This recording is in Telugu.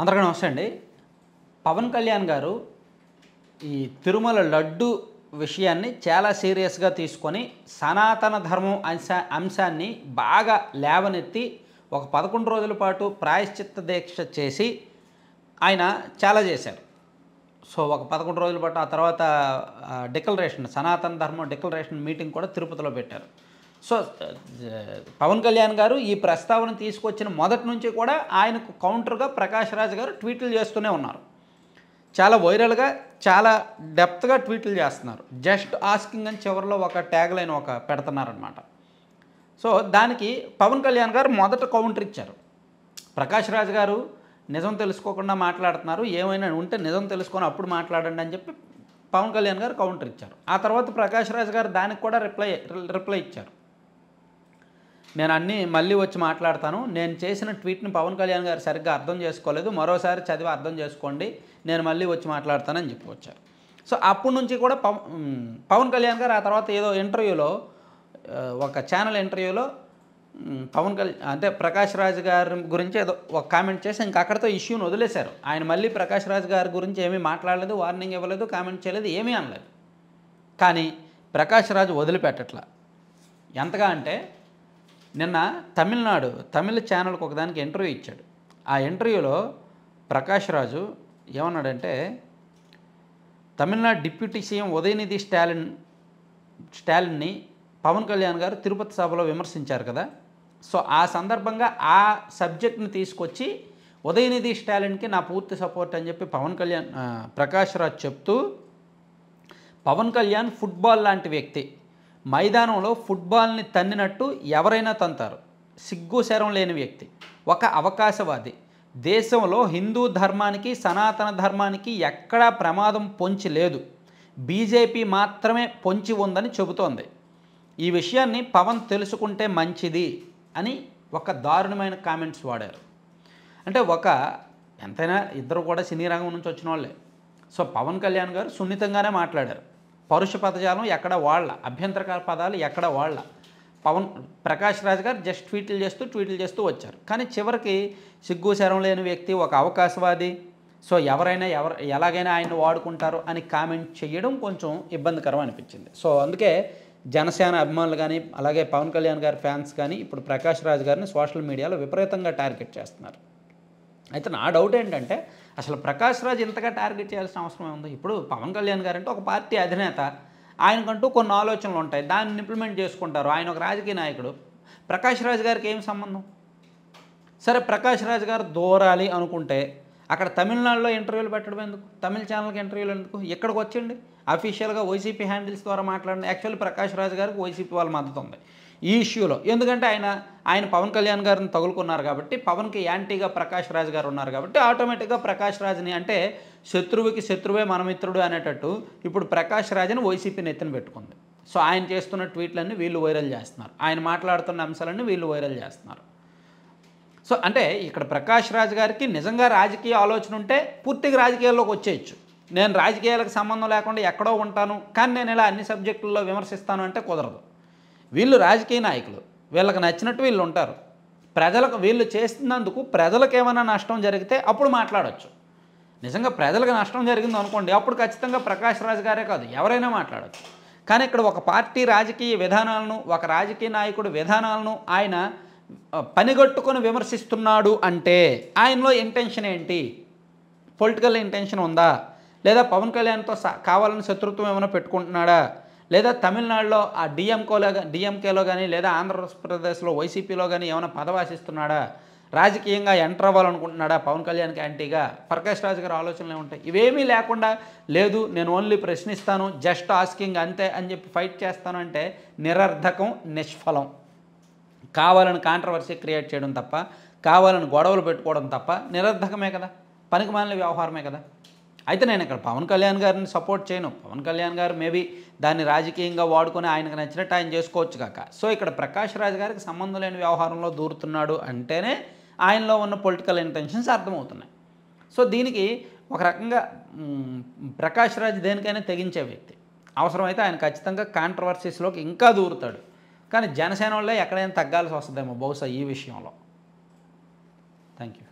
అందరికీ నమస్తే అండి పవన్ కళ్యాణ్ గారు ఈ తిరుమల లడ్డు విషయాన్ని చాలా సీరియస్గా తీసుకొని సనాతన ధర్మం అంశా అంశాన్ని బాగా లేవనెత్తి ఒక పదకొండు రోజుల పాటు ప్రాయశ్చిత్త దీక్ష చేసి ఆయన చాలా చేశారు సో ఒక పదకొండు రోజుల పాటు ఆ తర్వాత డిక్లరేషన్ సనాతన ధర్మం డిక్లరేషన్ మీటింగ్ కూడా తిరుపతిలో పెట్టారు సో పవన్ కళ్యాణ్ గారు ఈ ప్రస్తావన తీసుకొచ్చిన మొదటి నుంచి కూడా ఆయనకు కౌంటర్గా ప్రకాష్ రాజ్ గారు ట్వీట్లు చేస్తూనే ఉన్నారు చాలా వైరల్గా చాలా డెప్త్గా ట్వీట్లు చేస్తున్నారు జస్ట్ ఆస్కింగ్ అని చివరిలో ఒక ట్యాగ్ లైన్ ఒక పెడుతున్నారనమాట సో దానికి పవన్ కళ్యాణ్ గారు మొదట కౌంటర్ ఇచ్చారు ప్రకాష్ రాజ్ గారు నిజం తెలుసుకోకుండా మాట్లాడుతున్నారు ఏమైనా ఉంటే నిజం తెలుసుకొని అప్పుడు మాట్లాడండి అని చెప్పి పవన్ కళ్యాణ్ గారు కౌంటర్ ఇచ్చారు ఆ తర్వాత ప్రకాష్ రాజ్ గారు దానికి కూడా రిప్లై రిప్లై ఇచ్చారు నేను అన్నీ మళ్ళీ వచ్చి మాట్లాడతాను నేను చేసిన ట్వీట్ని పవన్ కళ్యాణ్ గారు సరిగ్గా అర్థం చేసుకోలేదు మరోసారి చదివి అర్థం చేసుకోండి నేను మళ్ళీ వచ్చి మాట్లాడతానని చెప్పి వచ్చారు సో అప్పటి నుంచి కూడా పవన్ కళ్యాణ్ గారు ఆ తర్వాత ఏదో ఇంటర్వ్యూలో ఒక ఛానల్ ఇంటర్వ్యూలో పవన్ కళ్యాణ్ అంటే ప్రకాష్ రాజ్ గారి గురించి ఏదో ఒక కామెంట్ చేసి ఇంకా అక్కడితో ఇష్యూని వదిలేశారు ఆయన మళ్ళీ ప్రకాష్ రాజ్ గారి గురించి ఏమీ మాట్లాడలేదు వార్నింగ్ ఇవ్వలేదు కామెంట్ చేయలేదు ఏమీ అనలేదు కానీ ప్రకాష్ రాజ్ వదిలిపెట్టట్లా ఎంతగా అంటే నిన్న తమిళనాడు తమిళ ఛానల్కి ఒకదానికి ఇంటర్వ్యూ ఇచ్చాడు ఆ ఇంటర్వ్యూలో ప్రకాష్ రాజు ఏమన్నాడంటే తమిళనాడు డిప్యూటీ సీఎం ఉదయనిధి స్టాలిన్ స్టాలిన్ని పవన్ కళ్యాణ్ గారు తిరుపతి సభలో విమర్శించారు కదా సో ఆ సందర్భంగా ఆ సబ్జెక్ట్ని తీసుకొచ్చి ఉదయనిధి స్టాలిన్కి నా పూర్తి సపోర్ట్ అని చెప్పి పవన్ కళ్యాణ్ ప్రకాష్ రాజ్ చెప్తూ పవన్ కళ్యాణ్ ఫుట్బాల్ లాంటి వ్యక్తి మైదానంలో ఫుట్బాల్ని తన్నినట్టు ఎవరైనా తంతారు సిగ్గు శరం లేని వ్యక్తి ఒక అవకాశవాది దేశంలో హిందూ ధర్మానికి సనాతన ధర్మానికి ఎక్కడా ప్రమాదం పొంచి లేదు బీజేపీ మాత్రమే పొంచి ఉందని చెబుతోంది ఈ విషయాన్ని పవన్ తెలుసుకుంటే మంచిది అని ఒక దారుణమైన కామెంట్స్ వాడారు అంటే ఒక ఎంతైనా ఇద్దరు కూడా సినీ రంగం నుంచి వచ్చిన వాళ్ళే సో పవన్ కళ్యాణ్ గారు సున్నితంగానే మాట్లాడారు పరుష పదజాలం ఎక్కడ వాళ్ళ అభ్యంతర పదాలు ఎక్కడ వాళ్ళ పవన్ ప్రకాష్ రాజ్ గారు జస్ట్ ట్వీట్లు చేస్తూ ట్వీట్లు చేస్తూ వచ్చారు కానీ చివరికి సిగ్గు శరం లేని వ్యక్తి ఒక అవకాశవాది సో ఎవరైనా ఎవరు ఎలాగైనా ఆయన్ని వాడుకుంటారు అని కామెంట్ చేయడం కొంచెం ఇబ్బందికరం అనిపించింది సో అందుకే జనసేన అభిమానులు కానీ అలాగే పవన్ కళ్యాణ్ గారి ఫ్యాన్స్ కానీ ఇప్పుడు ప్రకాష్ రాజ్ గారిని సోషల్ మీడియాలో విపరీతంగా టార్గెట్ చేస్తున్నారు అయితే నా డౌట్ ఏంటంటే అసలు ప్రకాష్ రాజ్ ఇంతగా టార్గెట్ చేయాల్సిన అవసరం ఏముంది ఇప్పుడు పవన్ కళ్యాణ్ గారు అంటే ఒక పార్టీ అధినేత ఆయనకంటూ కొన్ని ఆలోచనలు ఉంటాయి దాన్ని ఇంప్లిమెంట్ చేసుకుంటారు ఆయన ఒక రాజకీయ నాయకుడు ప్రకాష్ రాజ్ గారికి ఏం సంబంధం సరే ప్రకాష్ రాజ్ గారు దూరాలి అనుకుంటే అక్కడ తమిళనాడులో ఇంటర్వ్యూలు పెట్టడం ఎందుకు తమిళ ఛానల్కి ఇంటర్వ్యూలు ఎందుకు ఎక్కడికి వచ్చండి అఫీషియల్గా వైసీపీ హ్యాండిల్స్ ద్వారా మాట్లాడిన యాక్చువల్లీ ప్రకాష్ రాజు గారికి వైసీపీ వాళ్ళ మద్దతు ఉంది ఈ ఇష్యూలో ఎందుకంటే ఆయన ఆయన పవన్ కళ్యాణ్ గారిని తగులుకున్నారు కాబట్టి పవన్కి యాంటీగా ప్రకాష్ రాజ్ గారు ఉన్నారు కాబట్టి ఆటోమేటిక్గా ప్రకాష్ రాజ్ని అంటే శత్రువుకి శత్రువే మనమిత్రుడు అనేటట్టు ఇప్పుడు ప్రకాష్ రాజ్ని వైసీపీ నెత్తిన పెట్టుకుంది సో ఆయన చేస్తున్న ట్వీట్లన్నీ వీళ్ళు వైరల్ చేస్తున్నారు ఆయన మాట్లాడుతున్న అంశాలన్నీ వీళ్ళు వైరల్ చేస్తున్నారు సో అంటే ఇక్కడ ప్రకాష్ రాజ్ గారికి నిజంగా రాజకీయ ఆలోచన ఉంటే పూర్తిగా రాజకీయాల్లోకి వచ్చేయచ్చు నేను రాజకీయాలకు సంబంధం లేకుండా ఎక్కడో ఉంటాను కానీ నేను ఇలా అన్ని సబ్జెక్టుల్లో విమర్శిస్తాను అంటే కుదరదు వీళ్ళు రాజకీయ నాయకులు వీళ్ళకి నచ్చినట్టు వీళ్ళు ఉంటారు ప్రజలకు వీళ్ళు చేస్తున్నందుకు ప్రజలకు ఏమైనా నష్టం జరిగితే అప్పుడు మాట్లాడవచ్చు నిజంగా ప్రజలకు నష్టం జరిగింది అనుకోండి అప్పుడు ఖచ్చితంగా ప్రకాష్ రాజు గారే కాదు ఎవరైనా మాట్లాడచ్చు కానీ ఇక్కడ ఒక పార్టీ రాజకీయ విధానాలను ఒక రాజకీయ నాయకుడు విధానాలను ఆయన పనిగట్టుకొని విమర్శిస్తున్నాడు అంటే ఆయనలో ఇంటెన్షన్ ఏంటి పొలిటికల్ ఇంటెన్షన్ ఉందా లేదా పవన్ కళ్యాణ్తో కావాలని శత్రుత్వం ఏమైనా పెట్టుకుంటున్నాడా లేదా తమిళనాడులో ఆ డిఎంకోలో డిఎంకేలో కానీ లేదా ఆంధ్రప్రదేశ్లో వైసీపీలో కానీ ఏమైనా పదవాసిస్తున్నాడా రాజకీయంగా ఎంటర్ అవ్వాలనుకుంటున్నాడా పవన్ కళ్యాణ్ యాంటీగా ప్రకాష్ రాజు గారు ఆలోచనలు ఉంటాయి ఇవేమీ లేకుండా లేదు నేను ఓన్లీ ప్రశ్నిస్తాను జస్ట్ ఆస్కింగ్ అంతే అని చెప్పి ఫైట్ చేస్తాను అంటే నిరర్ధకం నిష్ఫలం కావాలని కాంట్రవర్సీ క్రియేట్ చేయడం తప్ప కావాలని గొడవలు పెట్టుకోవడం తప్ప నిరర్ధకమే కదా పనికి మనల వ్యవహారమే కదా అయితే నేను ఇక్కడ పవన్ కళ్యాణ్ గారిని సపోర్ట్ చేయను పవన్ కళ్యాణ్ గారు మేబీ దాన్ని రాజకీయంగా వాడుకొని ఆయనకు నచ్చినట్టు ఆయన చేసుకోవచ్చు కాక సో ఇక్కడ ప్రకాష్ రాజ్ గారికి సంబంధం లేని వ్యవహారంలో దూరుతున్నాడు అంటేనే ఆయనలో ఉన్న పొలిటికల్ ఇంటెన్షన్స్ అర్థమవుతున్నాయి సో దీనికి ఒక రకంగా ప్రకాష్ రాజ్ దేనికైనా తెగించే వ్యక్తి అవసరమైతే ఆయన ఖచ్చితంగా కాంట్రవర్సీస్లోకి ఇంకా దూరుతాడు కానీ జనసేన వాళ్ళే ఎక్కడైనా తగ్గాల్సి వస్తుందేమో బహుశా ఈ విషయంలో థ్యాంక్ యూ